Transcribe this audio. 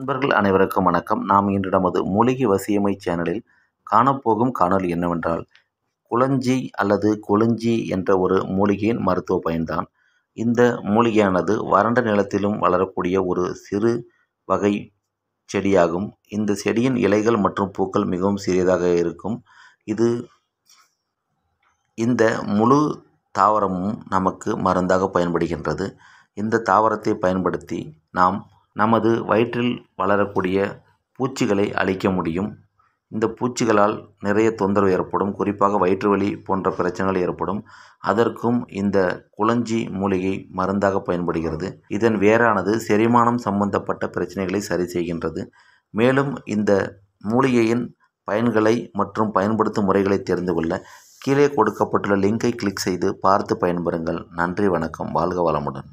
நண்பர்கள் அனைவருக்கும் வணக்கம் நாம் இன்று நமது மூலிகை வசியமை சேனலில் காணப்போகும் காணொலி என்னவென்றால் குளஞ்சி அல்லது கொளுஞ்சி என்ற ஒரு மூலிகையின் மருத்துவ பயன்தான் இந்த மூலிகையானது வறண்ட நிலத்திலும் வளரக்கூடிய ஒரு சிறு வகை செடியாகும் இந்த செடியின் இலைகள் மற்றும் பூக்கள் மிகவும் சிறியதாக இருக்கும் இது இந்த முழு தாவரமும் நமக்கு மருந்தாக பயன்படுகின்றது இந்த தாவரத்தை பயன்படுத்தி நாம் நமது வயிற்றில் வளரக்கூடிய பூச்சிகளை அழிக்க முடியும் இந்த பூச்சிகளால் நிறைய தொந்தரவு ஏற்படும் குறிப்பாக வயிற்றுவலி போன்ற பிரச்சனைகள் ஏற்படும் அதற்கும் இந்த குளஞ்சி மூலிகை மருந்தாக பயன்படுகிறது இதன் வேரானது செரிமானம் சம்பந்தப்பட்ட பிரச்சனைகளை சரி செய்கின்றது மேலும் இந்த மூலிகையின் பயன்களை மற்றும் பயன்படுத்தும் முறைகளை தெரிந்து கொள்ள கீழே கொடுக்கப்பட்டுள்ள லிங்கை கிளிக் செய்து பார்த்து பயன்பெறுங்கள் நன்றி வணக்கம் வாழ்க வளமுடன்